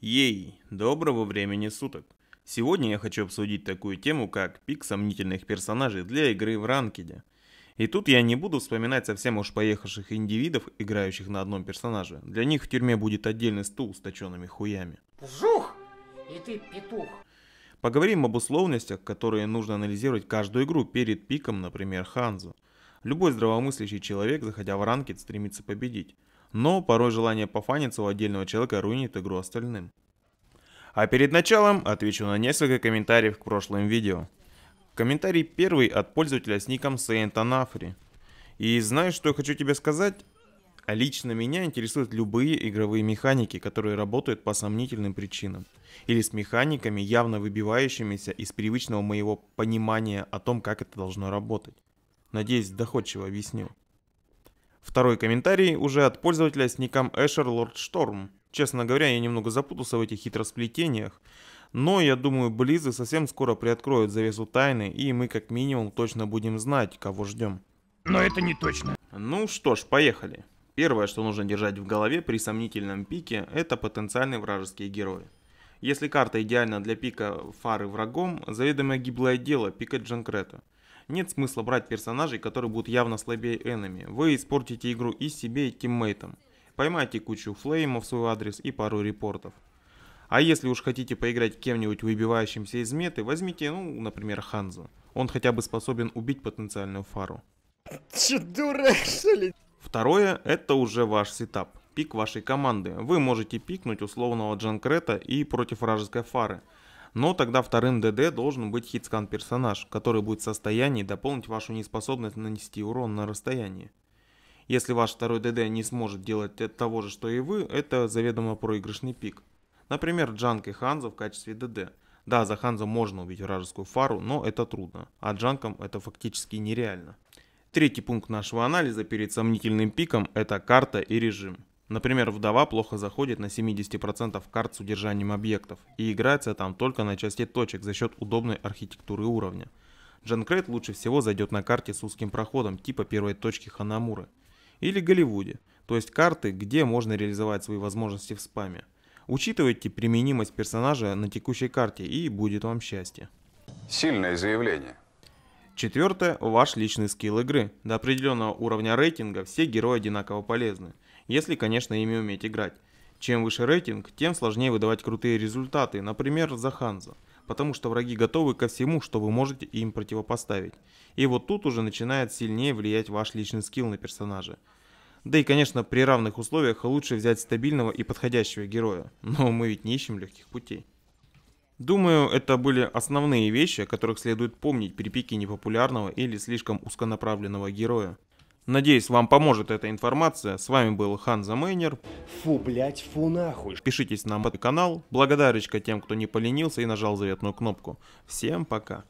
Ей, доброго времени суток. Сегодня я хочу обсудить такую тему, как пик сомнительных персонажей для игры в ранкеде. И тут я не буду вспоминать совсем уж поехавших индивидов, играющих на одном персонаже. Для них в тюрьме будет отдельный стул с точенными хуями. Жух! И ты петух! Поговорим об условностях, которые нужно анализировать каждую игру перед пиком, например, Ханзу. Любой здравомыслящий человек, заходя в ранкет, стремится победить но порой желание пофаниться у отдельного человека руинит игру остальным. А перед началом отвечу на несколько комментариев к прошлым видео. Комментарий первый от пользователя с ником Saint Anafri. И знаешь, что я хочу тебе сказать? лично меня интересуют любые игровые механики, которые работают по сомнительным причинам. Или с механиками, явно выбивающимися из привычного моего понимания о том, как это должно работать. Надеюсь, доходчиво объясню. Второй комментарий уже от пользователя с ником Эшер Лорд Шторм. Честно говоря, я немного запутался в этих хитросплетениях. Но я думаю, Близы совсем скоро приоткроют завесу тайны, и мы как минимум точно будем знать, кого ждем. Но это не точно. Ну что ж, поехали. Первое, что нужно держать в голове при сомнительном пике, это потенциальные вражеские герои. Если карта идеальна для пика фары врагом, заведомо гиблое дело пикать Джанкрета. Нет смысла брать персонажей, которые будут явно слабее Энами. Вы испортите игру и себе, и тиммейтам. Поймайте кучу флеймов в свой адрес и пару репортов. А если уж хотите поиграть кем-нибудь выбивающимся из меты, возьмите, ну, например, Ханзу. Он хотя бы способен убить потенциальную фару. Че, дурак, что ли? Второе, это уже ваш сетап. Пик вашей команды. Вы можете пикнуть условного Джанкрета и против вражеской фары. Но тогда вторым ДД должен быть хитскан персонаж, который будет в состоянии дополнить вашу неспособность нанести урон на расстоянии. Если ваш второй ДД не сможет делать того же, что и вы, это заведомо проигрышный пик. Например, Джанк и Ханза в качестве ДД. Да, за Ханза можно убить вражескую фару, но это трудно, а Джанком это фактически нереально. Третий пункт нашего анализа перед сомнительным пиком – это карта и режим. Например, вдова плохо заходит на 70% карт с удержанием объектов и играется там только на части точек за счет удобной архитектуры уровня. Джанкрейт лучше всего зайдет на карте с узким проходом типа первой точки Ханамуры. Или Голливуде, то есть карты, где можно реализовать свои возможности в спаме. Учитывайте применимость персонажа на текущей карте и будет вам счастье. Сильное заявление. Четвертое – ваш личный скилл игры. До определенного уровня рейтинга все герои одинаково полезны – если, конечно, ими уметь играть. Чем выше рейтинг, тем сложнее выдавать крутые результаты, например, за Ханза, потому что враги готовы ко всему, что вы можете им противопоставить. И вот тут уже начинает сильнее влиять ваш личный скилл на персонажа. Да и, конечно, при равных условиях лучше взять стабильного и подходящего героя, но мы ведь не ищем легких путей. Думаю, это были основные вещи, о которых следует помнить при пике непопулярного или слишком узконаправленного героя. Надеюсь, вам поможет эта информация. С вами был Ханза Мейнер. Фу, блять, фу нахуй. Пишитесь на мой канал. Благодарочка тем, кто не поленился и нажал заветную кнопку. Всем пока.